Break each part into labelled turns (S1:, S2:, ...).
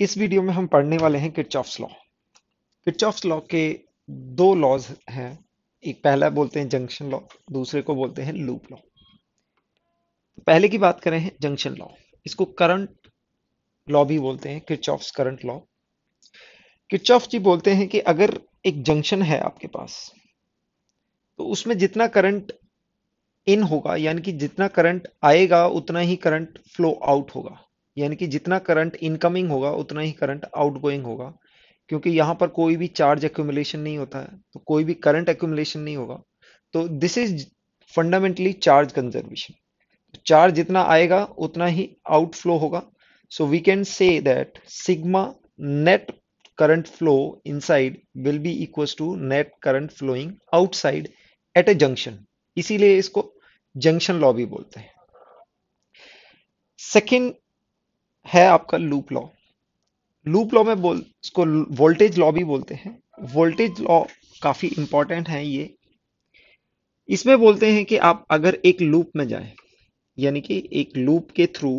S1: इस वीडियो में हम पढ़ने वाले हैं किटचॉफ्स लॉ ऑफ लॉ के दो लॉज हैं एक पहला बोलते हैं जंक्शन लॉ दूसरे को बोलते हैं लूप लॉ पहले की बात करें जंक्शन लॉ इसको करंट लॉ भी बोलते हैं ऑफ करंट लॉ ऑफ जी बोलते हैं कि अगर एक जंक्शन है आपके पास तो उसमें जितना करंट इन होगा यानी कि जितना करंट आएगा उतना ही करंट फ्लो आउट होगा यानी कि जितना करंट इनकमिंग होगा उतना ही करंट आउटगोइंग होगा क्योंकि यहाँ पर कोई भी चार्ज एक्यूमुलेशन नहीं होता है तो कोई भी करंट एक्यूमुलेशन नहीं होगा तो this is fundamentally charge conservation charge जितना आएगा उतना ही आउटफ्लो होगा so we can say that sigma net current flow inside will be equal to net current flowing outside at a junction इसीलिए इसको जंक्शन लॉ भी बोलते हैं सेकेंड है आपका लूप लॉ लूप लॉ में बोल इसको वोल्टेज लॉ भी बोलते हैं वोल्टेज लॉ काफी इंपॉर्टेंट है ये इसमें बोलते हैं कि आप अगर एक लूप में जाए यानी कि एक लूप के थ्रू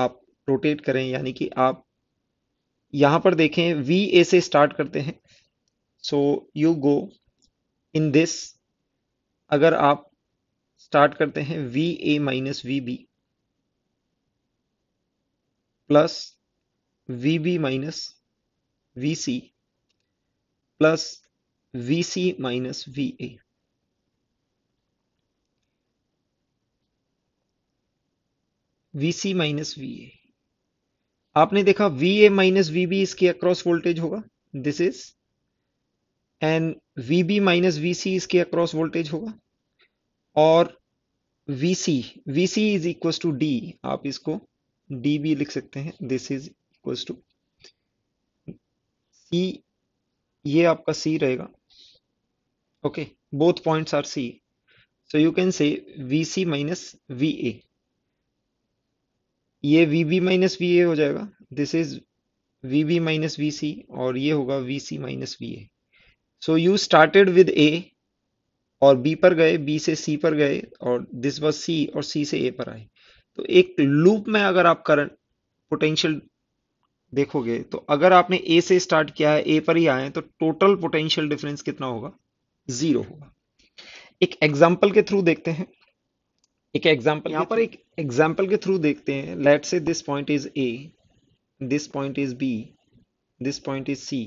S1: आप रोटेट करें यानी कि आप यहां पर देखें वी ए से स्टार्ट करते हैं so you go in this अगर आप स्टार्ट करते हैं V A minus V B plus V B minus V C plus V C minus V A V C minus V A आपने देखा V A minus V B इसके across voltage होगा this is and V B minus V C इसके across voltage होगा और V C V C is equal to D आप इसको D भी लिख सकते हैं दिस इज इक्वल्स टू सी ये आपका सी रहेगा okay both points are C so you can say V C minus V A ये V B minus V A हो जाएगा this is V B minus V C और ये होगा V C minus V A so you started with A और B पर गए B से सी पर गए और दिस वॉज सी और सी से ए पर आए तो एक लूप में अगर आप करंट पोटेंशियल देखोगे तो अगर आपने ए से स्टार्ट किया है ए पर ही आए तो टोटल पोटेंशियल डिफरेंस कितना होगा जीरो होगा एक एग्जाम्पल के थ्रू देखते हैं एक एग्जाम्पल यहां पर एक एग्जाम्पल के थ्रू देखते हैं let say this point is A this point is B this point is C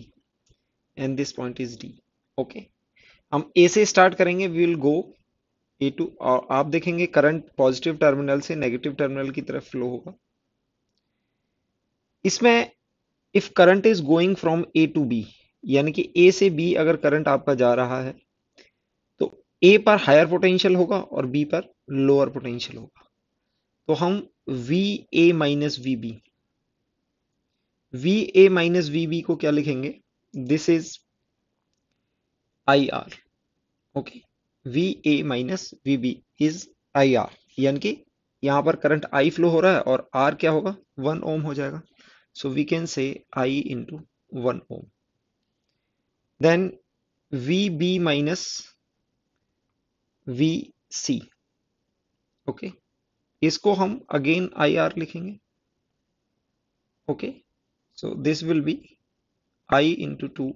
S1: and this point is D okay हम ए से स्टार्ट करेंगे we will go A to आप देखेंगे करंट पॉजिटिव टर्मिनल से negative terminal की तरफ flow होगा इसमें if current is going from A to B यानी कि ए से बी अगर करंट आपका जा रहा है तो ए पर हायर पोटेंशियल होगा और बी पर लोअर पोटेंशियल होगा तो हम V A minus V B V A minus V B को क्या लिखेंगे this is I R okay okay. V A minus V B is I R यानी कि यहां पर करंट आई फ्लो हो रहा है और आर क्या होगा वन ओम हो जाएगा सो we can say I into one ohm then V B minus V C okay इसको हम अगेन आई आर लिखेंगे okay so this will be I into two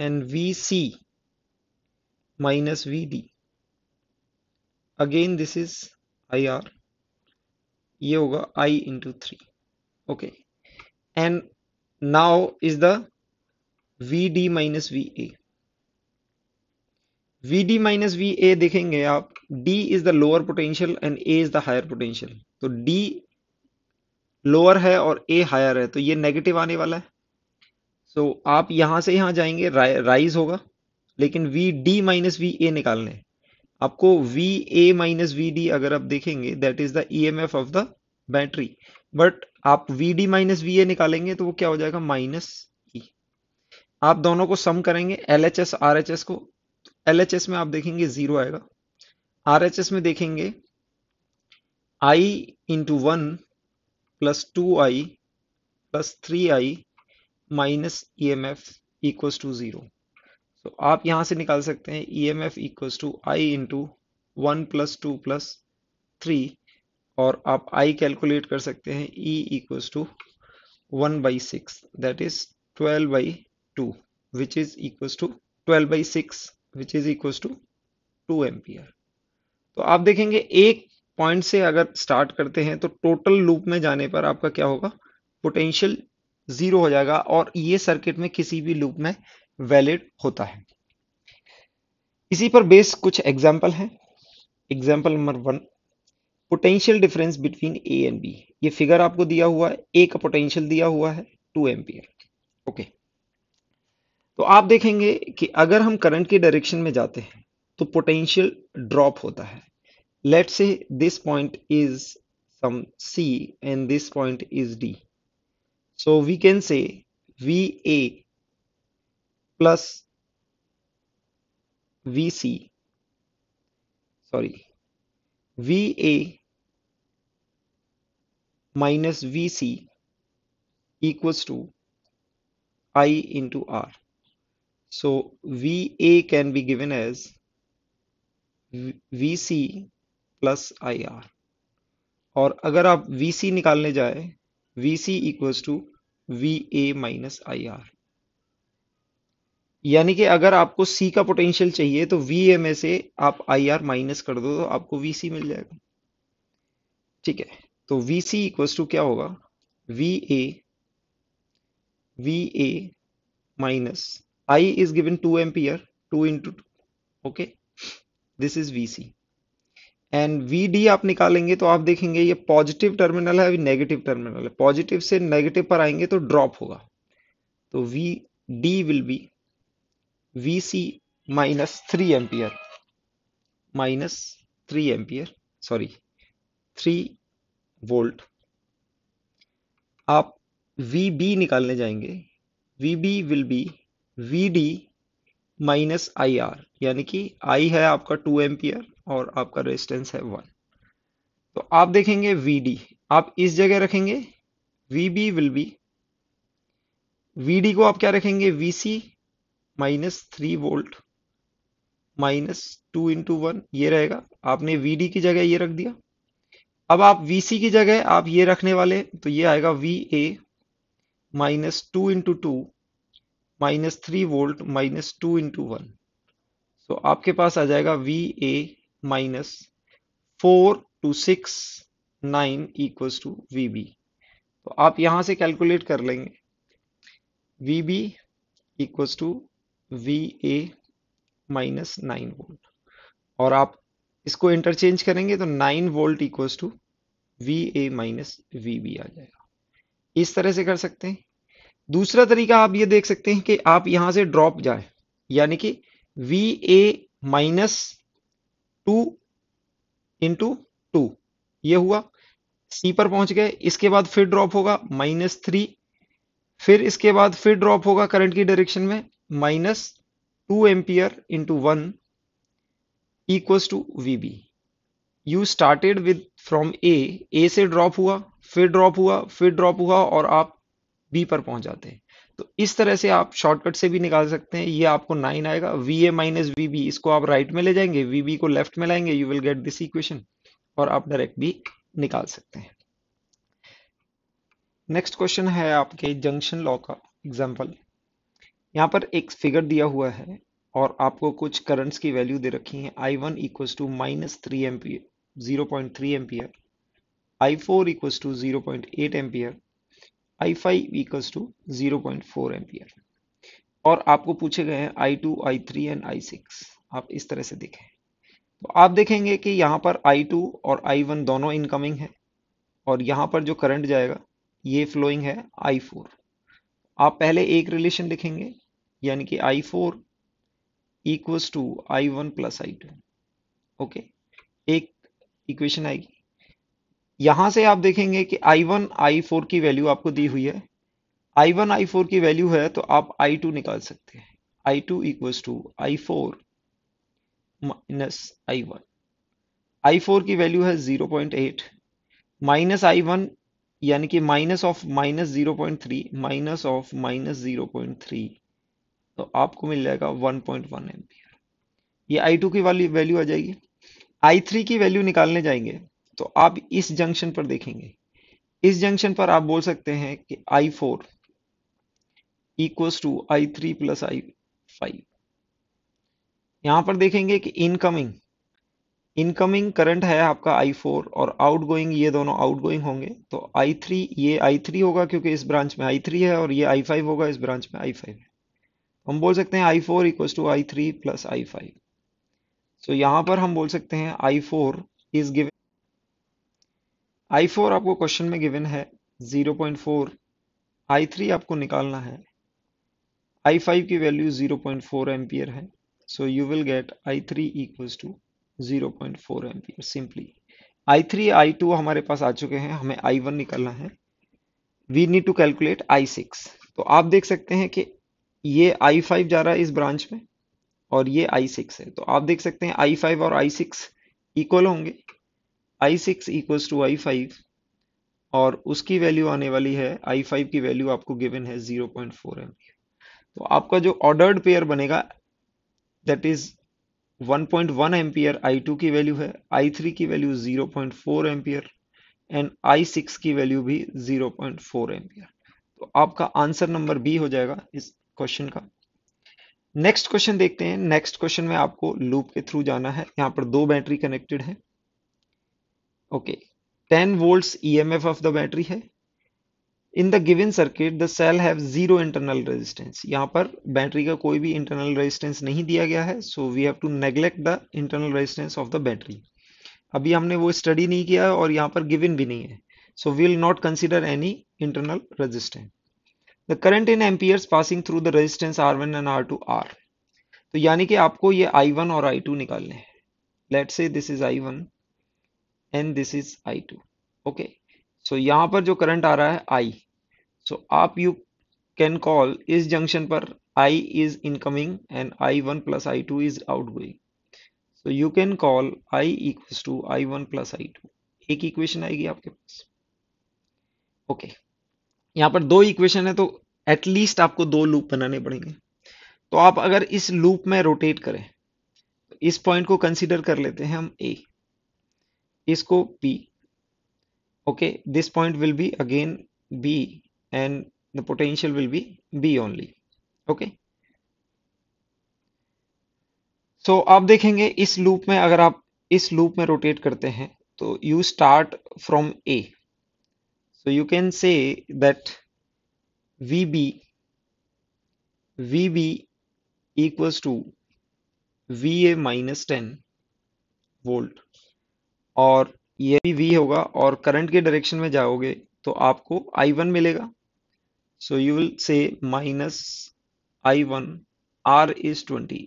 S1: and V C minus Vd. Again this is IR. ये होगा I into three okay and now is the Vd minus Va. Vd minus Va देखेंगे आप D is the lower potential and A is the higher potential. तो D lower है और a higher है तो ये नेगेटिव आने वाला है सो so, आप यहां से यहां जाएंगे रा, राइज होगा लेकिन V D minus V A निकालने आपको V A minus V D अगर आप देखेंगे that is the E M F of the battery but आप V D minus V A निकालेंगे तो वो क्या हो जाएगा माइनस ई e। आप दोनों को सम करेंगे L H S R H S को एल एच एस में आप देखेंगे जीरो आएगा आर एच एस में देखेंगे I into one plus two I plus three I minus E M F equals to zero तो आप यहां से निकाल सकते हैं E M F equal to I into one plus two plus three और आप आई कैलकुलेट कर सकते हैं E equal to one by six that is twelve by two which is equal to twelve by six which is equal to two ampere तो आप देखेंगे एक point से अगर स्टार्ट करते हैं तो टोटल लूप में जाने पर आपका क्या होगा पोटेंशियल जीरो हो जाएगा और ये सर्किट में किसी भी लूप में वैलिड होता है इसी पर बेस कुछ एग्जाम्पल हैं example number one potential difference between A and B ये फिगर आपको दिया हुआ है ए का पोटेंशियल दिया हुआ है टू एम्पियर ओके तो आप देखेंगे कि अगर हम करंट के डायरेक्शन में जाते हैं तो पोटेंशियल ड्रॉप होता है let say this point is some C and this point is D so we can say V A plus VC, sorry, VA minus VC equals to I into R. So VA can be given as VC plus I R और अगर आप VC निकालने जाए VC equals to V A minus I R यानी कि अगर आपको सी का पोटेंशियल चाहिए तो वी ए में से आप आई आर माइनस कर दो तो आपको वी सी मिल जाएगा ठीक है तो वी सी इक्वस टू क्या होगा V A V A minus I is given two ampere two into two okay this is V C and V D आप निकालेंगे तो आप देखेंगे ये पॉजिटिव टर्मिनल है नेगेटिव टर्मिनल है पॉजिटिव से नेगेटिव पर आएंगे तो ड्रॉप होगा तो V D will be VC minus 3 ampere minus 3 ampere sorry 3 volt आप VB निकालने जाएंगे VB will be VD minus I R यानी कि आई है आपका टू एम्पियर और आपका रेजिस्टेंस है वन तो आप देखेंगे VD आप इस जगह रखेंगे VB विल बी VD को आप क्या रखेंगे VC minus three volt minus two into one ये रहेगा आपने वी की जगह ये रख दिया अब आप वी की जगह आप ये रखने वाले तो ये आएगा V A minus two into two minus three volt minus two into one so आपके पास आ जाएगा V A minus four two six nine equals to V B तो आप यहां से कैलकुलेट कर लेंगे V B equals to V A minus nine volt और आप इसको इंटरचेंज करेंगे तो nine volt equal to V A minus V B आ जाएगा इस तरह से कर सकते हैं दूसरा तरीका आप ये देख सकते हैं कि आप यहां से ड्रॉप जाए यानी कि V A minus two into two ये हुआ सी पर पहुंच गए इसके बाद फिर ड्रॉप होगा माइनस थ्री फिर इसके बाद फिर ड्रॉप होगा करंट की डायरेक्शन में minus two ampere into one 1 two V B you started with from A A से ड्रॉप हुआ फिर ड्रॉप हुआ फिर ड्रॉप हुआ और आप बी पर पहुंच जाते हैं तो इस तरह से आप शॉर्टकट से भी निकाल सकते हैं ये आपको नाइन आएगा V A minus V B इसको आप राइट में ले जाएंगे वी बी को लेफ्ट में लाएंगे you will get this equation और आप डायरेक्ट भी निकाल सकते हैं नेक्स्ट क्वेश्चन है आपके जंक्शन लॉ का एग्जाम्पल यहाँ पर एक फिगर दिया हुआ है और आपको कुछ करंट्स की वैल्यू दे रखी है I one equal to minus three ampere zero point three ampere I four equal to zero point eight ampere I five equal to zero point four ampere और आपको पूछे गए हैं I two I three and I six आप इस तरह से देखें तो आप देखेंगे कि यहाँ पर आई टू और आई वन दोनों इनकमिंग है और यहाँ पर जो करंट जाएगा ये फ्लोइंग है आई फोर आप पहले एक रिलेशन देखेंगे यानी कि I four equals to I one plus I two okay एक इक्वेशन आएगी यहां से आप देखेंगे कि आई वन आई फोर की वैल्यू आपको दी हुई है आई वन आई फोर की वैल्यू है तो आप आई टू निकाल सकते हैं I two equals to I four minus I one I four की वैल्यू है zero point eight minus I one यानी कि minus of minus zero point three minus of minus zero point three तो आपको मिल जाएगा 1.1 पॉइंट एम्पियर ये आई two की वाली वैल्यू आ जाएगी आई थ्री की वैल्यू निकालने जाएंगे तो आप इस जंक्शन पर देखेंगे इस जंक्शन पर आप बोल सकते हैं कि I four equals to I three plus I five यहां पर देखेंगे कि इनकमिंग इनकमिंग करंट है आपका I4 और आउटगोइंग ये दोनों आउटगोइंग होंगे तो I3 ये I3 होगा क्योंकि इस ब्रांच में I3 है और ये I5 होगा इस ब्रांच में I5 है हम बोल सकते हैं I four equal to I three plus I five so यहां पर हम बोल सकते हैं I four is given I four आपको क्वेश्चन में गिवन है zero point four I three आपको निकालना है आई फाइव की value zero point four ampere है so you will get I three equal to zero point four ampere simply I three I two हमारे पास आ चुके हैं हमें आई वन निकालना है we need to calculate I six तो आप देख सकते हैं कि ये आई फाइव जा रहा है इस ब्रांच में और ये आई सिक्स है तो आप देख सकते हैं आई फाइव और आई सिक्स इक्वल होंगे I six equals to I five और उसकी वैल्यू आने वाली है आई फाइव की वैल्यू आपको गिवन है जीरो पॉइंट फोर एम तो आपका जो ऑर्डर्ड पेयर बनेगा that is 1.1 point one ampere I two की वैल्यू है आई थ्री की value 0.4 point four ampere and I six की वैल्यू भी 0.4 पॉइंट फोर एम्पियर तो आपका आंसर नंबर बी हो जाएगा इस क्वेश्चन का नेक्स्ट क्वेश्चन देखते हैं नेक्स्ट क्वेश्चन में आपको लूप के थ्रू जाना है यहां पर दो बैटरी कनेक्टेड e है okay ten volt E M F of the battery है in the given circuit the cell have zero internal resistance यहां पर बैटरी का कोई भी इंटरनल रेजिस्टेंस नहीं दिया गया है so we have to neglect the internal resistance of the battery अभी हमने वो स्टडी नहीं किया और यहां पर गिवन भी नहीं है so we will not consider any internal resistance The current in amperes passing through the resistance R1 and R2 are two R तो यानी कि आपको ये आई वन और आई टू निकालने हैं let say this is I one and this is I two okay so यहाँ पर जो करंट आ रहा है आई सो so, आप यू कैन कॉल इस जंक्शन पर I is incoming and I one plus I two is outgoing so you can call I equal to I one plus I two एक equation आएगी आपके पास okay okay. यहां पर दो equation है तो एटलीस्ट आपको दो लूप बनाने पड़ेंगे तो आप अगर इस लूप में रोटेट करें तो इस पॉइंट को कंसीडर कर लेते हैं हम ए इसको P okay this point will be again B and the potential will be B only okay so आप देखेंगे इस लूप में अगर आप इस लूप में रोटेट करते हैं तो you start from A So you can say that VB VB equals to VA minus ten volt और ये भी V होगा और करंट के डायरेक्शन में जाओगे तो आपको I1 मिलेगा so you will say minus I one R is twenty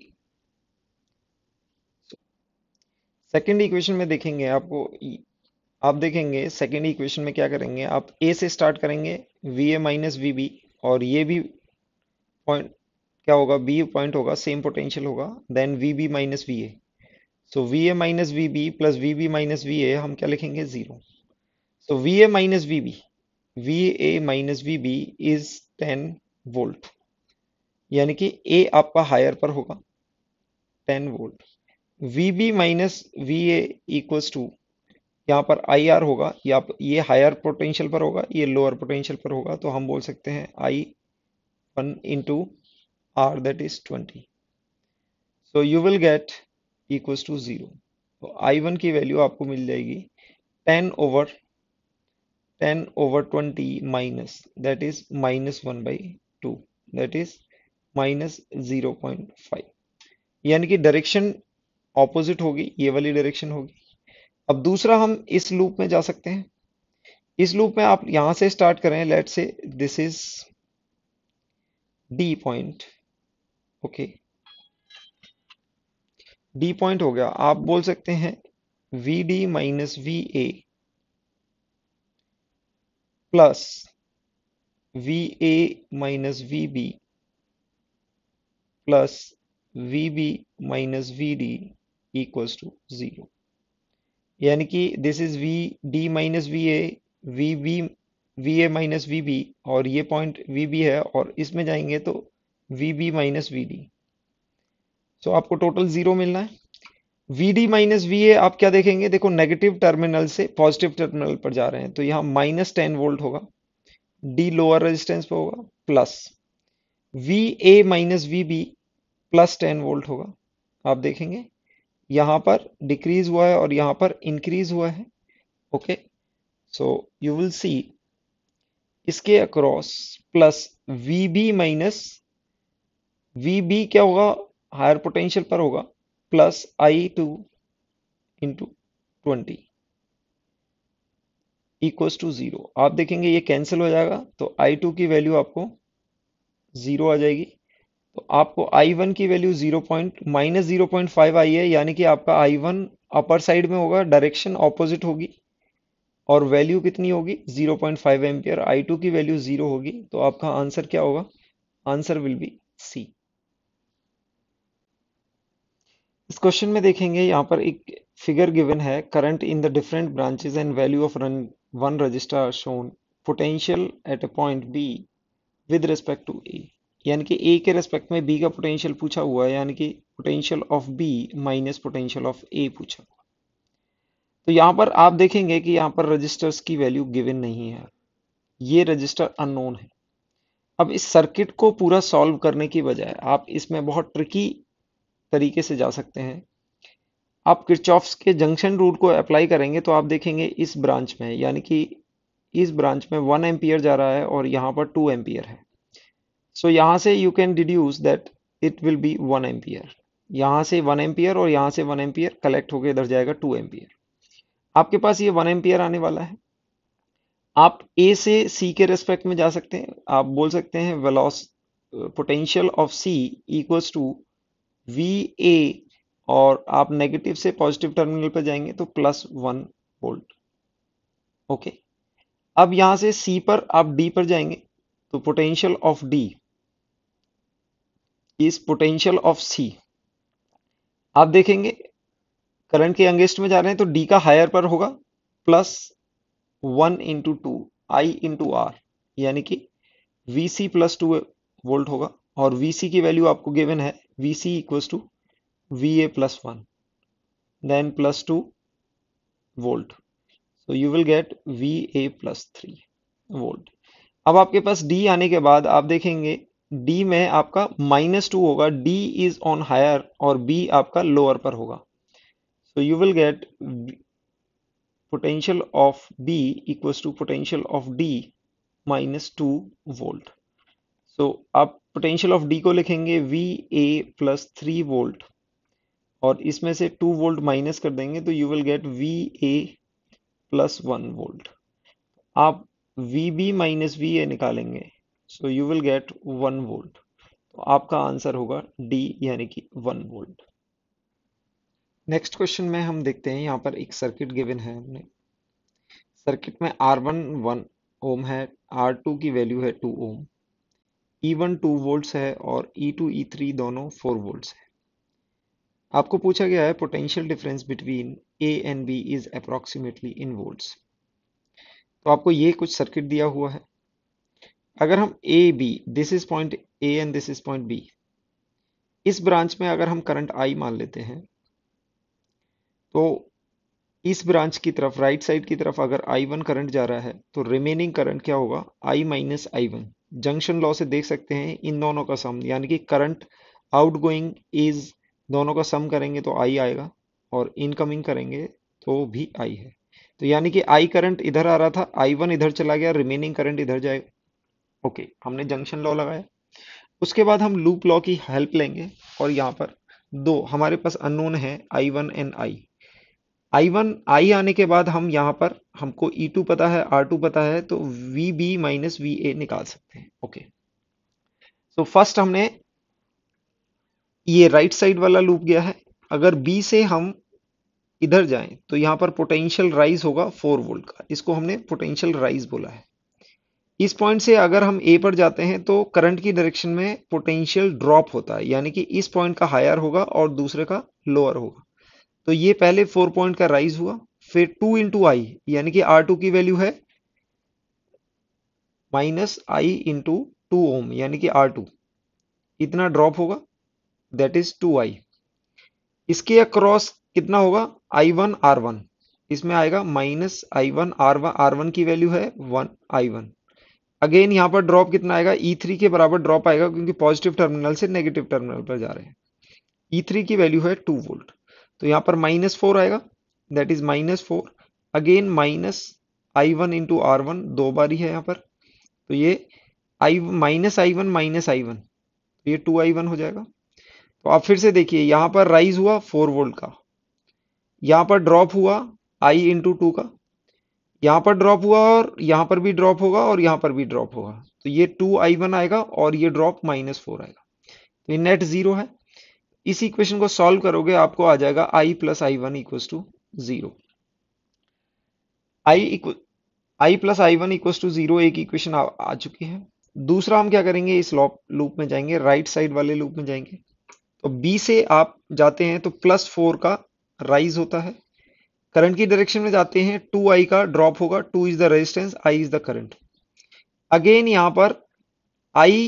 S1: second equation में देखेंगे आपको आप देखेंगे सेकेंड इक्वेशन में क्या करेंगे आप ए से स्टार्ट करेंगे V A minus V B और ये भी पॉइंट क्या होगा बी पॉइंट होगा सेम पोटेंशियल होगा then V B minus V A so V A minus V B plus V B minus V A हम क्या लिखेंगे zero so V A minus V B V A minus V B is ten volt यानी कि A आपका higher पर होगा ten volt V B minus V A equals to यहाँ पर आई आर होगा या ये हायर पोटेंशियल पर होगा ये लोअर पोटेंशियल पर होगा तो हम बोल सकते हैं I one in two R that is twenty so you will get equals to zero तो आई वन की वैल्यू आपको मिल जाएगी ten over ten over twenty minus that is minus one by two that is minus zero point five यानी कि direction opposite होगी ये वाली डायरेक्शन होगी अब दूसरा हम इस लूप में जा सकते हैं इस लूप में आप यहां से स्टार्ट करें let say this is D point okay D point हो गया आप बोल सकते हैं V D minus V A plus V A minus V B plus V B minus V D equals to zero यानी कि this is V D minus V A V B V A minus V B और ये point we B है और इसमें जाएंगे तो V B minus V D so आपको टोटल जीरो मिलना है V D minus V A आप क्या देखेंगे देखो नेगेटिव टर्मिनल से पॉजिटिव टर्मिनल पर जा रहे हैं तो यहाँ माइनस टेन वोल्ट होगा डी लोअर रेजिस्टेंस पर होगा plus V A minus V B plus ten volt होगा आप देखेंगे यहां पर डिक्रीज हुआ है और यहां पर इंक्रीज हुआ है okay so you will see इसके across plus V B minus V B क्या होगा हायर पोटेंशियल पर होगा plus I two into twenty equals to zero आप देखेंगे ये कैंसिल हो जाएगा तो आई टू की वैल्यू आपको जीरो आ जाएगी तो आपको आई वन की value zero point minus zero point five I है यानी कि आपका आई वन अपर साइड में होगा डायरेक्शन ऑपोजिट होगी और वैल्यू कितनी होगी zero point five ampere I two की वैल्यू जीरो होगी तो आपका आंसर क्या होगा आंसर विल बी सी इस क्वेश्चन में देखेंगे यहाँ पर एक फिगर गिवन है current in the different branches and value of run one register shown potential at A point B with respect to A यानी कि ए के रेस्पेक्ट में बी का पोटेंशियल पूछा हुआ है यानी कि potential of B minus potential of A पूछा हुआ तो यहाँ पर आप देखेंगे कि यहाँ पर रजिस्टर्स की वैल्यू गिवन नहीं है ये रजिस्टर अननोन है अब इस सर्किट को पूरा सॉल्व करने की बजाय आप इसमें बहुत ट्रिकी तरीके से जा सकते हैं आप किरचॉफ्स के जंक्शन रूल को अप्लाई करेंगे तो आप देखेंगे इस ब्रांच में यानी कि इस ब्रांच में वन एम्पियर जा रहा है और यहाँ पर टू एम्पियर है सो यहाँ से you can deduce that it will be one ampere यहाँ से वन एम्पियर और यहाँ से वन एम्पियर कलेक्ट होकर इधर जाएगा टू एम्पियर आपके पास ये वन एम्पियर आने वाला है आप ए से सी के रेस्पेक्ट में जा सकते हैं आप बोल सकते हैं वेलोस potential of C equals to V A और आप नेगेटिव से पॉजिटिव टर्मिनल पर जाएंगे तो प्लस वन वोल्ट ओके अब यहां से सी पर आप डी पर जाएंगे तो potential of D is potential of C आप देखेंगे करंट के अंगेस्ट में जा रहे हैं तो डी का हायर पर होगा plus one into two I into R यानी कि V C plus two volt होगा और वी सी की वैल्यू आपको गिवन है V C equal to V A plus one then plus two volt so you will get V A plus three volt अब आपके पास D आने के बाद आप देखेंगे डी में आपका माइनस टू होगा डी इज ऑन हायर और बी आपका लोअर पर होगा so you will get potential of B equals to potential of D minus two volt so आप पोटेंशियल ऑफ डी को लिखेंगे V A plus three volt और इसमें से टू वोल्ट माइनस कर देंगे तो you will get V A plus one volt आप V B minus V A निकालेंगे so you will get one volt तो आपका आंसर होगा डी यानी कि वन वोल्ट नेक्स्ट क्वेश्चन में हम देखते हैं यहाँ पर एक सर्किट गिवन है हमने सर्किट में आर वन वन ओम है आर टू की वैल्यू है two ohm E one two volt है और ई टू ई थ्री दोनों फोर वोल्ट है आपको पूछा गया है potential difference between A and B is approximately in volts तो आपको ये कुछ सर्किट दिया हुआ है अगर हम A B this is point A and this is point B इस ब्रांच में अगर हम करंट आई मान लेते हैं तो इस ब्रांच की तरफ राइट साइड की तरफ अगर आई वन करंट जा रहा है तो रिमेनिंग करंट क्या होगा I minus I one junction law से देख सकते हैं इन दोनों का सम यानी कि करंट आउट गोइंग इज दोनों का सम करेंगे तो आई आएगा और इनकमिंग करेंगे तो भी आई है तो यानी कि आई करंट इधर आ रहा था आई वन इधर चला गया रिमेनिंग करंट इधर जाएगा ओके हमने जंक्शन लॉ लगाया उसके बाद हम लूप लॉ की हेल्प लेंगे और यहाँ पर दो हमारे पास अनोन है I one and I I one I आने के बाद हम यहाँ पर हमको ई e टू पता है आर टू पता है तो V B minus V A निकाल सकते हैं ओके सो तो फर्स्ट हमने ये राइट right साइड वाला लूप गया है अगर बी से हम इधर जाएं तो यहाँ पर पोटेंशियल राइज होगा फोर वोल्ट का इसको हमने पोटेंशियल राइज बोला है इस पॉइंट से अगर हम ए पर जाते हैं तो करंट की डायरेक्शन में पोटेंशियल ड्रॉप होता है यानी कि इस पॉइंट का हायर होगा और दूसरे का लोअर होगा तो ये पहले फोर पॉइंट का राइज हुआ फिर टू इंटू आई यानी कि आर टू की वैल्यू है minus I into two ohm यानी कि आर टू इतना ड्रॉप होगा दैट इज टू आई इसके अक्रॉस कितना होगा आई वन आर वन इसमें आएगा minus I one R one R one की वैल्यू है वन आई वन अगेन यहाँ पर ड्रॉप कितना आएगा ई e थ्री के बराबर ड्रॉप आएगा क्योंकि पॉजिटिव टर्मिनल से नेगेटिव टर्मिनल पर जा रहे हैं E3 की वैल्यू है टू वोल्ट तो यहाँ पर माइनस फोर आएगा that is minus four again minus I one into R one दो ही है यहाँ पर तो ये I minus I one minus I one ये टू आई वन हो जाएगा तो आप फिर से देखिए यहां पर राइज हुआ फोर वोल्ट का यहां पर ड्रॉप हुआ आई इंटू टू का यहां पर ड्रॉप हुआ और यहां पर भी ड्रॉप होगा और यहां पर भी ड्रॉप होगा तो ये टू आई वन आएगा और ये ड्रॉप माइनस फोर आएगा तो ये नेट जीरो है इस इक्वेशन को सॉल्व करोगे आपको आ जाएगा I plus I one equal to zero I I plus I one equal to zero एक इक्वेशन आ, आ चुकी है दूसरा हम क्या करेंगे इस लॉप लूप में जाएंगे राइट साइड वाले लूप में जाएंगे तो बी से आप जाते हैं तो प्लस फोर का राइज होता है करंट की डायरेक्शन में जाते हैं टू आई का ड्रॉप होगा two is the resistance I is the current again यहां पर आई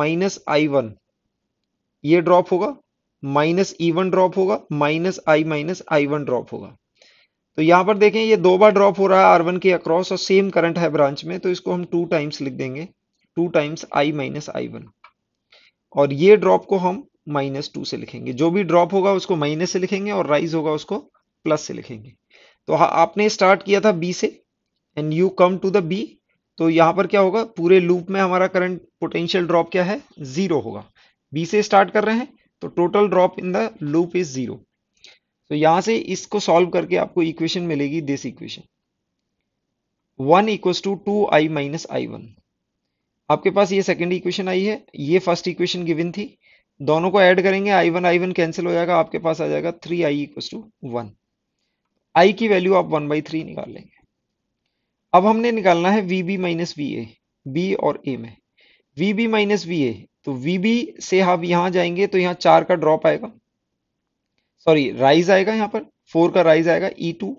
S1: माइनस आई वन ये ड्रॉप होगा माइनस ई वन ड्रॉप होगा minus I minus I one drop होगा तो यहां पर देखें ये दो बार ड्रॉप हो रहा है आर वन के अक्रॉस और सेम करंट है ब्रांच में तो इसको हम टू टाइम्स लिख देंगे two times I minus I one और ये ड्रॉप को हम माइनस टू से लिखेंगे जो भी ड्रॉप होगा उसको माइनस से लिखेंगे और राइज होगा उसको प्लस से लिखेंगे तो हाँ आपने स्टार्ट किया था बी से and you come to the B तो यहां पर क्या होगा पूरे लूप में हमारा करंट पोटेंशियल ड्रॉप क्या है जीरो होगा बी से स्टार्ट कर रहे हैं तो total drop in the loop is zero तो यहां से इसको सॉल्व करके आपको इक्वेशन मिलेगी this equation one equals two two I minus I one आपके पास ये सेकेंड इक्वेशन आई है ये फर्स्ट इक्वेशन गिवन थी दोनों को ऐड करेंगे I one I one cancel हो जाएगा आपके पास आ जाएगा three I equals two one i की वैल्यू आप वन बाई थ्री निकाल लेंगे अब हमने निकालना है V B minus V A B और ए में V B minus V A तो वी बी से आप हाँ यहां जाएंगे तो यहां चार का ड्रॉप आएगा सॉरी राइज आएगा यहां पर फोर का राइज आएगा ई e टू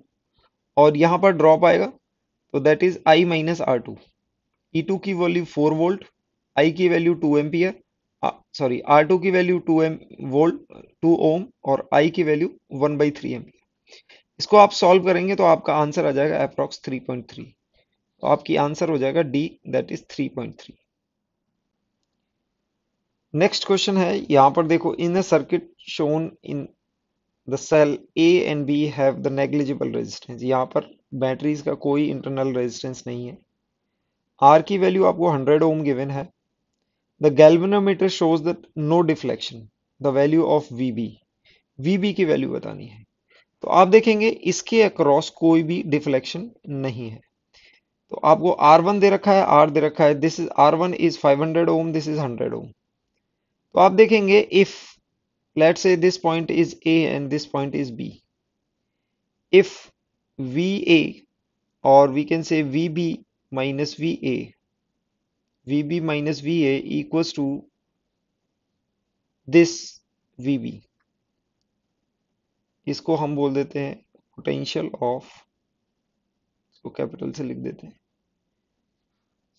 S1: और यहां पर ड्रॉप आएगा तो that is I minus R two E two की वैल्यू फोर वोल्ट आई की value two M ampere sorry R two की value two M volt two ohm और आई की value one by three M इसको आप solve करेंगे तो आपका आंसर आ जाएगा अप्रोक्स 3.3 तो आपकी आंसर हो जाएगा D that is 3.3 next question है यहां पर देखो in the circuit shown in the cell A and B have the negligible resistance यहां पर बैटरीज का कोई इंटरनल रेजिस्टेंस नहीं है आर की वैल्यू आपको 100 ओम गिवन है the galvanometer shows that no deflection the value of V B की वैल्यू बतानी है तो आप देखेंगे इसके अक्रॉस कोई भी डिफ्लेक्शन नहीं है तो आपको R1 दे रखा है R दे रखा है this is R1 one is five hundred ohm this is hundred ohm तो आप देखेंगे if let say this point is A and this point is B if V A और V can say or we can say VB minus VA VB minus VA to this V B इसको हम बोल देते हैं potential of इसको capital से लिख देते हैं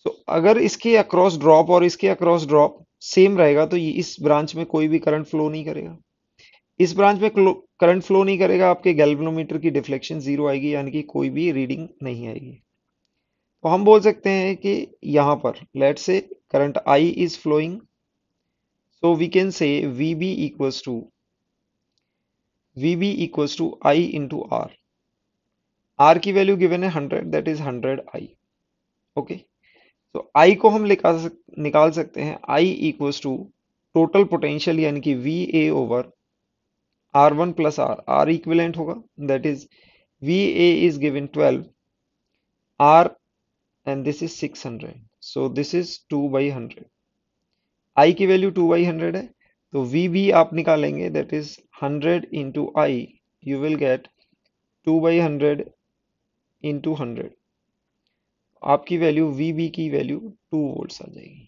S1: तो अगर इसके अक्रॉस ड्रॉप और इसके अक्रॉस ड्रॉप सेम रहेगा तो ये इस ब्रांच में कोई भी करंट फ्लो नहीं करेगा इस ब्रांच में करंट फ्लो नहीं करेगा आपके गैल्वेनोमीटर की डिफ्लेक्शन जीरो आएगी यानी कि कोई भी रीडिंग नहीं आएगी तो हम बोल सकते हैं कि यहां पर let say current I is flowing so we can say V B equals to V B equals to I into R R की वैल्यू गिवन है hundred that is hundred I okay तो आई को हम निकाल सक, निकाल सकते हैं I equals to total potential यानी कि V A over R one plus R R equivalent होगा that is V A is given twelve R and this is six hundred so this is two by hundred I की value to by hundred है तो V B आप निकालेंगे that is hundred into i, you will get two by hundred into hundred आपकी value V B की value two volts आ जाएगी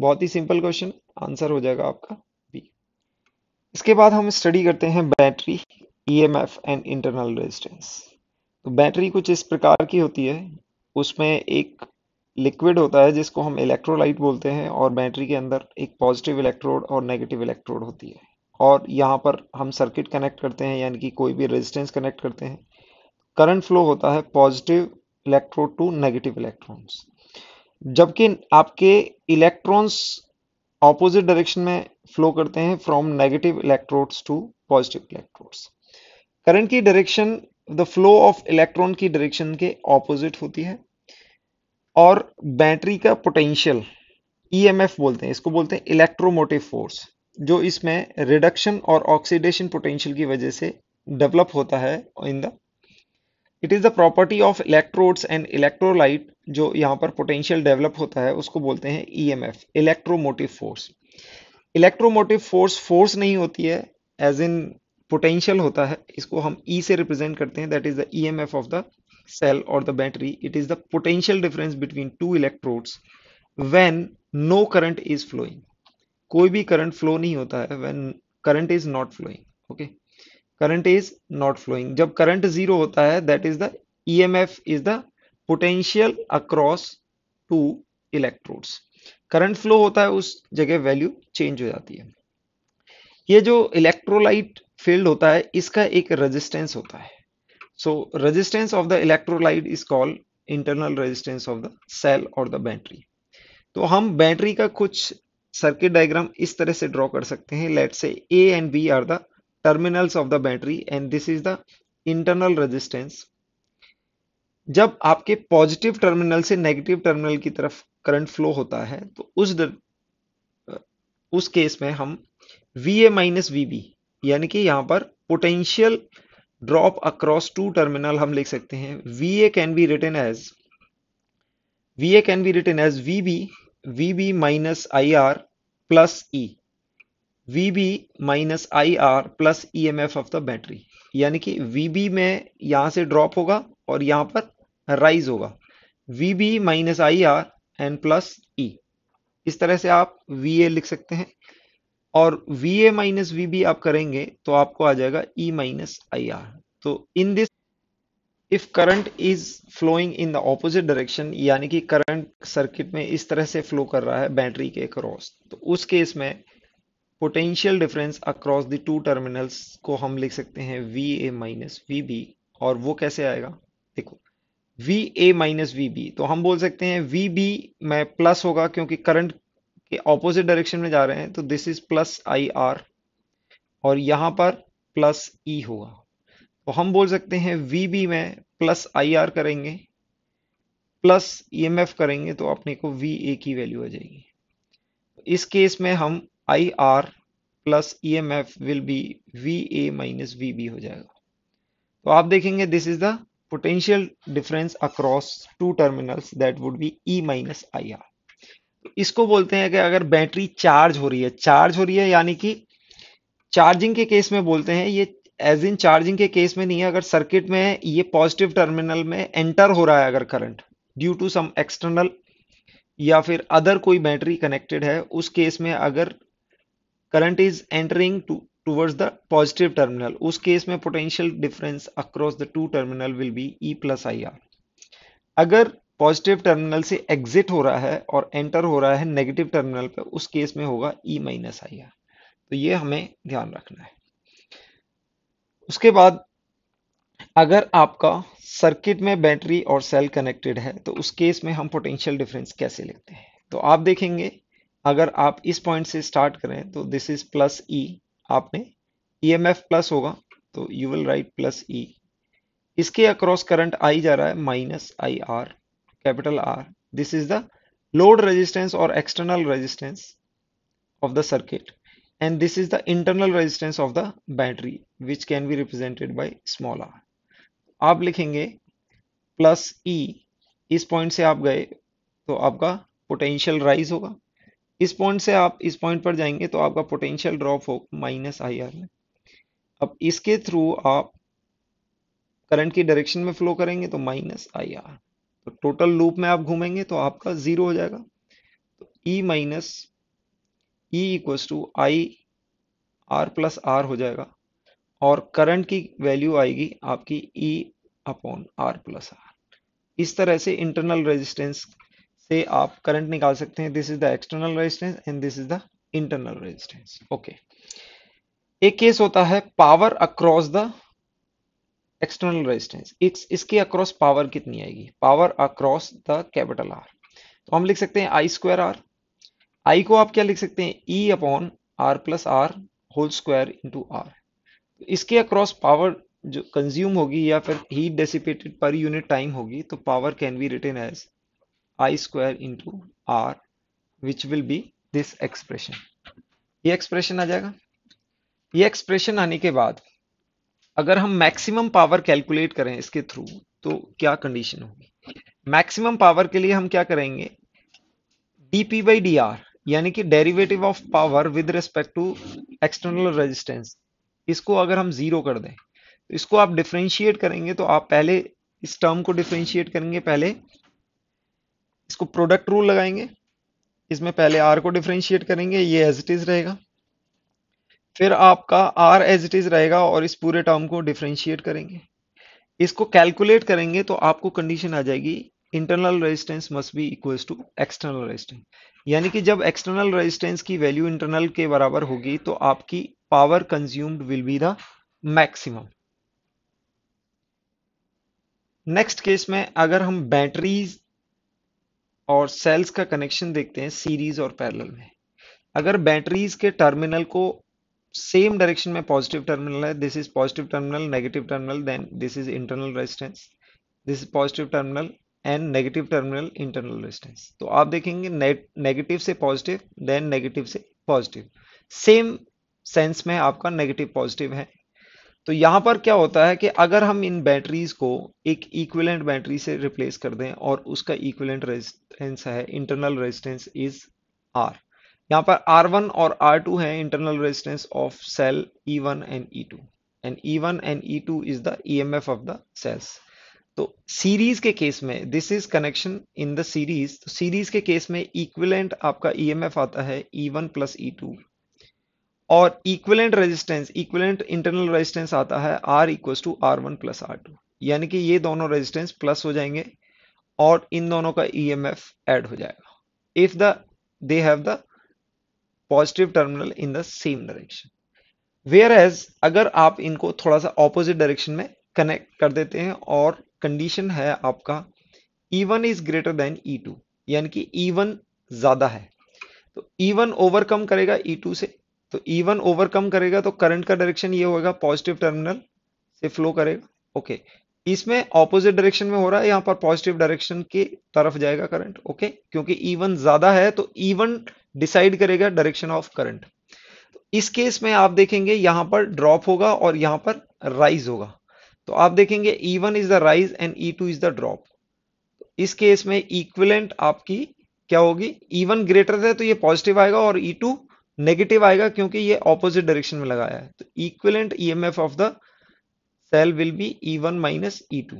S1: बहुत ही सिंपल क्वेश्चन आंसर हो जाएगा आपका बी इसके बाद हम स्टडी करते हैं battery EMF and internal resistance तो बैटरी कुछ इस प्रकार की होती है उसमें एक लिक्विड होता है जिसको हम इलेक्ट्रोलाइट बोलते हैं और बैटरी के अंदर एक पॉजिटिव इलेक्ट्रोड और नेगेटिव इलेक्ट्रोड होती है और यहाँ पर हम सर्किट कनेक्ट करते हैं यानी कि कोई भी रेजिस्टेंस कनेक्ट करते हैं करंट फ्लो होता है positive electrode to negative electrons जबकि आपके इलेक्ट्रॉन्स ऑपोजिट डायरेक्शन में फ्लो करते हैं from negative electrodes to positive electrodes current की direction the flow of electron की डायरेक्शन के ऑपोजिट होती है और बैटरी का पोटेंशियल ईएमएफ e बोलते हैं इसको बोलते हैं इलेक्ट्रोमोटिव फोर्स जो इसमें रिडक्शन और ऑक्सीडेशन पोटेंशियल की वजह से डेवलप होता है in the it is the property of electrodes and electrolyte जो यहाँ पर पोटेंशियल डेवलप होता है उसको बोलते हैं E M F electromotive force electromotive force force नहीं होती है एज इन पोटेंशियल होता है इसको हम ई e से रिप्रेजेंट करते हैं that is the E M F of the cell और the battery it is the potential difference between two electrodes when no current is flowing कोई भी करंट फ्लो नहीं होता है when current is not flowing okay current is not flowing जब current zero होता है that is the EMF is the potential across two electrodes current flow होता है उस जगह वैल्यू चेंज हो जाती है ये जो इलेक्ट्रोलाइट फील्ड होता है इसका एक रेजिस्टेंस होता है so resistance of the electrolyte is called internal resistance of the cell और द बैटरी तो हम बैटरी का कुछ सर्किट डायग्राम इस तरह से ड्रॉ कर सकते हैं let say A and B are the terminals of the battery and this is the internal resistance जब आपके पॉजिटिव टर्मिनल से नेगेटिव टर्मिनल की तरफ करंट फ्लो होता है तो उस दर, उस केस में हम V A minus V B यानी कि यहां पर potential drop across two terminal हम लिख सकते हैं V A can be written as V A can be written as V B VB minus IR plus E. VB minus I R plus E M F of the battery यानी कि VB में यहां से drop होगा और यहां पर rise होगा VB minus I R and plus E इस तरह से आप VA लिख सकते हैं और VA माइनस वी आप करेंगे तो आपको आ जाएगा E माइनस आई आर तो in this if current is flowing in the opposite direction यानी कि करंट सर्किट में इस तरह से फ्लो कर रहा है बैटरी के क्रॉस तो उस केस में potential difference across the two terminals को हम लिख सकते हैं V A minus V B और वो कैसे आएगा देखो V A minus V B तो हम बोल सकते हैं वी बी में प्लस होगा क्योंकि करंट के ऑपोजिट डायरेक्शन में जा रहे हैं तो this is plus I R और यहां पर प्लस ई e होगा तो हम बोल सकते हैं वी बी में प्लस आई आर करेंगे प्लस ई एम एफ करेंगे तो अपने को वी ए की वैल्यू आ जाएगी इस केस में हम I R plus E M F will be V A minus V B हो जाएगा तो आप देखेंगे this is the difference across two terminals that would be E E I IR. तो इसको बोलते हैं कि अगर बैटरी चार्ज हो रही है चार्ज हो रही है यानी कि चार्जिंग के केस में बोलते हैं ये एज इन चार्जिंग के केस में नहीं है अगर सर्किट में ये पॉजिटिव टर्मिनल में एंटर हो रहा है अगर current due to some external या फिर अदर कोई बैटरी कनेक्टेड है उस केस में अगर current is entering to towards the positive terminal उस केस में difference across the two terminal will be E plus I R अगर पॉजिटिव टर्मिनल से एग्जिट हो रहा है और एंटर हो रहा है नेगेटिव टर्मिनल पे उस केस में होगा ई माइनस आई आर तो ये हमें ध्यान रखना है उसके बाद अगर आपका सर्किट में बैटरी और सेल कनेक्टेड है तो उस केस में हम पोटेंशियल डिफरेंस कैसे लिखते हैं तो आप देखेंगे अगर आप इस पॉइंट से स्टार्ट करें तो दिस इज प्लस ई आपने ई एम एफ प्लस होगा तो you will write plus E इसके अक्रॉस करंट आई जा रहा है minus I R capital R this is the load resistance और external resistance of the circuit and this is the internal resistance of the battery which can be represented by small r आप लिखेंगे plus E e, इस point से आप गए तो आपका potential rise होगा इस पॉइंट से आप इस पॉइंट पर जाएंगे तो आपका पोटेंशियल ड्रॉप हो माइनस आई आर में अब इसके थ्रू आप करंट की डायरेक्शन में फ्लो करेंगे तो माइनस आई आर तो टोटल लूप में आप घूमेंगे तो आपका जीरो हो जाएगा तो E e minus E equals to I R plus R हो जाएगा और करंट की वैल्यू आएगी आपकी E upon R plus R इस तरह से इंटरनल रेजिस्टेंस से आप करंट निकाल सकते हैं this is the external resistance and this is the internal resistance okay एक केस होता है power across the external resistance इस, इसके अक्रॉस पावर कितनी आएगी power across the capital R तो हम लिख सकते हैं आई स्क्वायर आर आई को आप क्या लिख सकते हैं E upon R plus R whole square into R इसके अक्रॉस पावर जो कंज्यूम होगी या फिर heat dissipated per unit time होगी तो power can be written as I square into R which will be this expression ये expression आ जाएगा ये एक्सप्रेशन आने के बाद अगर हम मैक्सिमम पावर कैलकुलेट करें इसके थ्रू तो क्या कंडीशन होगी मैक्सिमम पावर के लिए हम क्या करेंगे D P by D R यानी कि derivative of power with respect to external resistance इसको अगर हम जीरो कर दें तो इसको आप डिफ्रेंशिएट करेंगे तो आप पहले इस टर्म को डिफ्रेंशिएट करेंगे पहले इसको प्रोडक्ट रूल लगाएंगे इसमें पहले आर को डिफ्रेंशिएट करेंगे ये एज इट इज रहेगा फिर आपका आर एज इट इज रहेगा और इस पूरे टर्म को डिफ्रेंशिएट करेंगे इसको कैलकुलेट करेंगे तो आपको कंडीशन आ जाएगी internal resistance must be equals to external resistance यानी कि जब एक्सटर्नल रेजिस्टेंस की वैल्यू इंटरनल के बराबर होगी तो आपकी power consumed will be the maximum next case में अगर हम बैटरीज और सेल्स का कनेक्शन देखते हैं सीरीज और पैरेलल में अगर बैटरीज के टर्मिनल को सेम डायरेक्शन में पॉजिटिव टर्मिनल है this is positive terminal negative terminal then this is internal resistance this is positive terminal and negative terminal internal resistance तो आप देखेंगे नेगेटिव से पॉजिटिव देन नेगेटिव से पॉजिटिव सेम सेंस में आपका negative positive है तो यहां पर क्या होता है कि अगर हम इन बैटरीज को एक इक्विलेंट बैटरी से रिप्लेस कर दें और उसका इक्विलेंट रेजिस्टेंस है इंटरनल रेजिस्टेंस इज आर यहां पर आर वन और आर टू है internal resistance of cell E one and E two and E2 and E1 and E2 e is the EMF of the cells तो series के case में this is connection in the series तो series के case में equivalent आपका EMF e आता है E one plus E two और equivalent resistance equivalent internal resistance आता है R equal to R one plus R two यानी कि ये दोनों रेजिस्टेंस प्लस हो जाएंगे और इन दोनों का ई एम एफ एड हो जाएगा if the they have the positive terminal in the same direction whereas अगर आप इनको थोड़ा सा ऑपोजिट डायरेक्शन में कनेक्ट कर देते हैं और कंडीशन है आपका E one is greater than E two यानी कि ई e वन ज्यादा है तो ई वन ओवरकम करेगा ई e टू से तो ई वन ओवरकम करेगा तो करंट का डायरेक्शन ये होगा पॉजिटिव टर्मिनल से फ्लो करेगा ओके okay. इसमें ऑपोजिट डायरेक्शन में हो रहा है यहां पर पॉजिटिव डायरेक्शन के तरफ जाएगा करंट ओके okay? क्योंकि ई e वन ज्यादा है तो ई वन डिसाइड करेगा डायरेक्शन ऑफ करंट इस केस में आप देखेंगे यहां पर ड्रॉप होगा और यहां पर राइज होगा तो आप देखेंगे E one is the rise and E two is the drop इस केस में इक्विलेंट आपकी क्या होगी ई वन ग्रेटर है तो ये पॉजिटिव आएगा और ई टू नेगेटिव आएगा क्योंकि ये ऑपोजिट डायरेक्शन में लगाया है तो equivalent F of the cell will be E one minus E two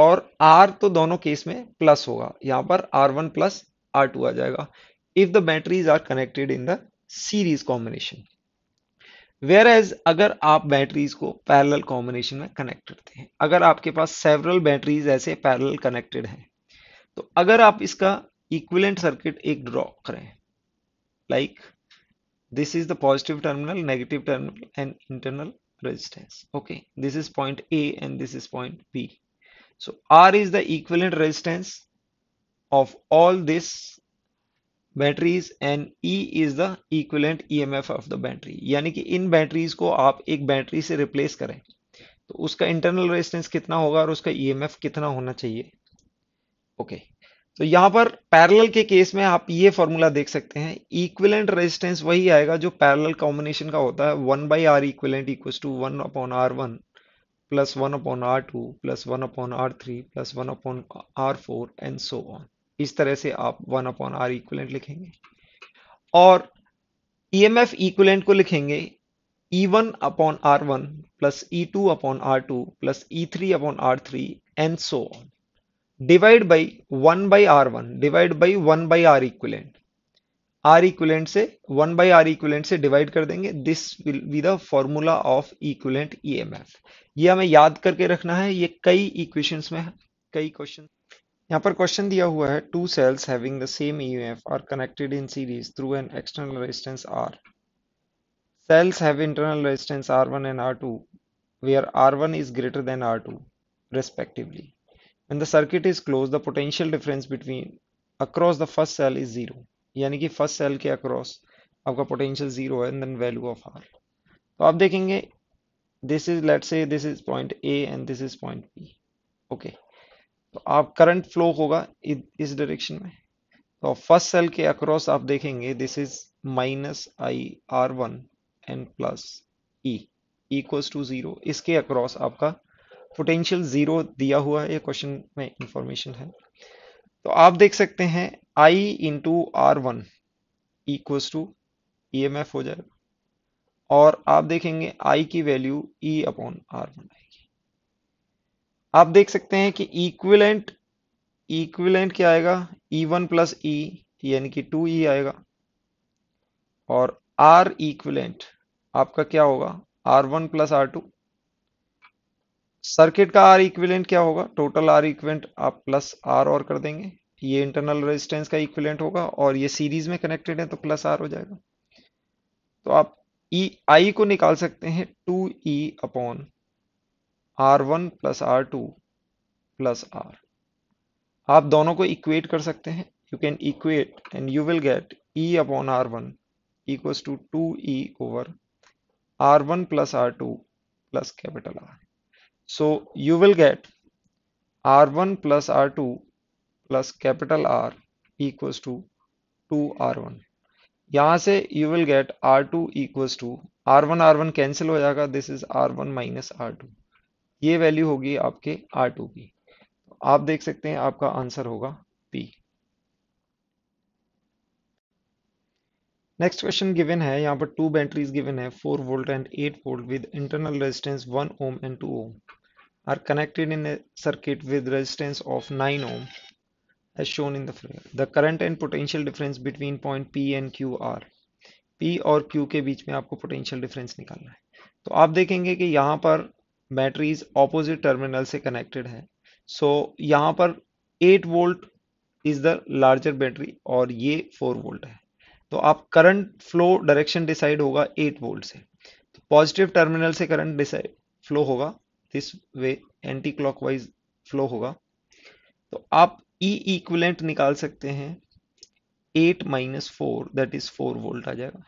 S1: और आर तो दोनों केस में प्लस होगा यहां पर R one plus R two आ जाएगा if the batteries are connected in the series combination whereas अगर आप बैटरीज को पैरल कॉम्बिनेशन में कनेक्ट करते हैं अगर आपके पास सेवरल बैटरीज ऐसे पैरल कनेक्टेड हैं तो अगर आप इसका इक्विलेंट सर्किट एक ड्रॉ करें like this is the positive terminal negative terminal and internal resistance okay this is point A and this is point B so R is the equivalent resistance of all this batteries and E is the M F of the battery यानी कि इन batteries को आप एक battery से replace करें तो उसका internal resistance कितना होगा और उसका ईएमएफ e कितना होना चाहिए ओके okay. तो यहां पर पैरेलल के केस में आप ये फॉर्मूला देख सकते हैं इक्विलेंट रेजिस्टेंस वही आएगा जो पैरेलल कॉम्बिनेशन का होता है one by R equivalent equal to one upon R one plus one upon R two plus one upon R three plus one upon R four and so on इस तरह से आप वन अपॉन आर इक्वलेंट लिखेंगे और ई M F equivalent को लिखेंगे E one upon R one plus E two upon R two plus E three upon R three and so on divide by one by R one divide by one by R equivalent R equivalent से one by R equivalent से divide कर देंगे this will be the formula of equivalent E M F ये हमें याद करके रखना है ये कई इक्वेशन में कई क्वेश्चन यहाँ पर क्वेश्चन दिया हुआ है two cells having the same EMF are connected in series through an external resistance R cells have internal resistance R one and R two where R R one is greater than R two respectively and the circuit is close the potential difference between across the first cell is zero यानी कि first cell के across आपका potential zero है and value of R तो आप देखेंगे this is let say this is point A and this is point B okay okay. तो आप करंट फ्लो होगा इस डायरेक्शन में तो फर्स्ट सेल के अक्रॉस आप देखेंगे this is minus I R one and plus E two zero इसके अक्रॉस आपका पोटेंशियल जीरो दिया हुआ है ये क्वेश्चन में इंफॉर्मेशन है तो आप देख सकते हैं I into R one equal to E M F हो जाएगा और आप देखेंगे आई की value E upon R one I आप देख सकते हैं कि इक्विलेंट इक्विलेंट क्या आएगा ई वन प्लस ई यानी कि टू ई e आएगा और आर इक्विलेंट आपका क्या होगा R one plus R two circuit का आर इक्विलेंट क्या होगा टोटल आर इक्विलेंट आप प्लस आर और कर देंगे ये इंटरनल रेजिस्टेंस का इक्विलेंट होगा और ये सीरीज में कनेक्टेड है तो प्लस आर हो जाएगा तो आप ई e, आई को निकाल सकते हैं two E upon R one plus R two plus R आप दोनों को इक्वेट कर सकते हैं you can equate and you will get E upon R one equal to two E over R one plus R two plus capital R so you will get R one plus R two plus capital R equal to two R one यहां से you will get R two equals to R one R one cancel हो जाएगा this is R one minus R two ये value होगी आपके are two की आप देख सकते हैं आपका आंसर होगा पी नेक्स्ट क्वेश्चन गिवन है यहाँ पर टू बैटरीज गिवन है four volt and eight volt with internal resistance one ohm and two ohm are connected in circuit with resistance of nine ohm as shown in the frame the current and potential difference between point P and Q are P और Q के बीच में आपको potential difference निकालना है तो आप देखेंगे कि यहाँ पर बैटरीज ऑपोजिट टर्मिनल से कनेक्टेड है सो so, यहाँ पर 8 volt is the larger battery और ये 4 वोल्ट है तो आप करंट फ्लो डायरेक्शन डिसाइड होगा 8 वोल्ट से पॉजिटिव तो टर्मिनल से करंट डिसाइड फ्लो होगा this way anti clockwise flow होगा तो आप ई e इक्वलेंट निकाल सकते हैं 8 minus four that is 4 volt आ जाएगा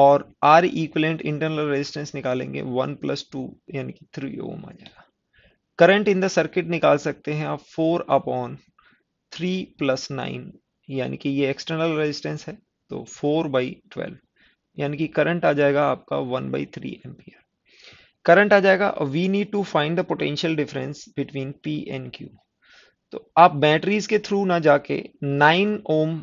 S1: और आर इक्वलेंट इंटरनल रेजिस्टेंस निकालेंगे वन प्लस टू यानी कि थ्री ओम आ जाएगा करंट इन द सर्किट निकाल सकते हैं आप four upon three plus nine यानी कि ये एक्सटर्नल रेजिस्टेंस है तो फोर बाई ट्वेल्व यानी कि करंट आ जाएगा आपका one by three ampere current आ जाएगा we need to find the potential difference between P and Q तो आप बैटरीज के थ्रू ना जाके 9 ओम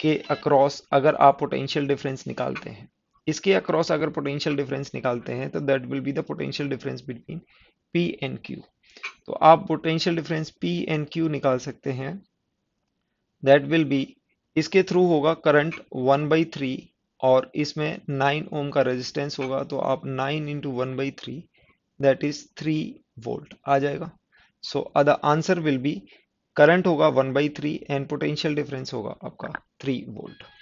S1: के अक्रॉस अगर आप पोटेंशियल डिफरेंस निकालते हैं इसके अक्रॉस अगर पोटेंशियल डिफरेंस निकालते हैं तो that will be the potential difference between P and Q तो आप potential difference P and Q निकाल सकते हैं दैट विल बी इसके थ्रू होगा करंट वन बाई थ्री और इसमें नाइन ओम का रेजिस्टेंस होगा तो आप nine into one by three that is three volt आ जाएगा so the answer will be current होगा one by three and potential difference होगा आपका थ्री वोल्ट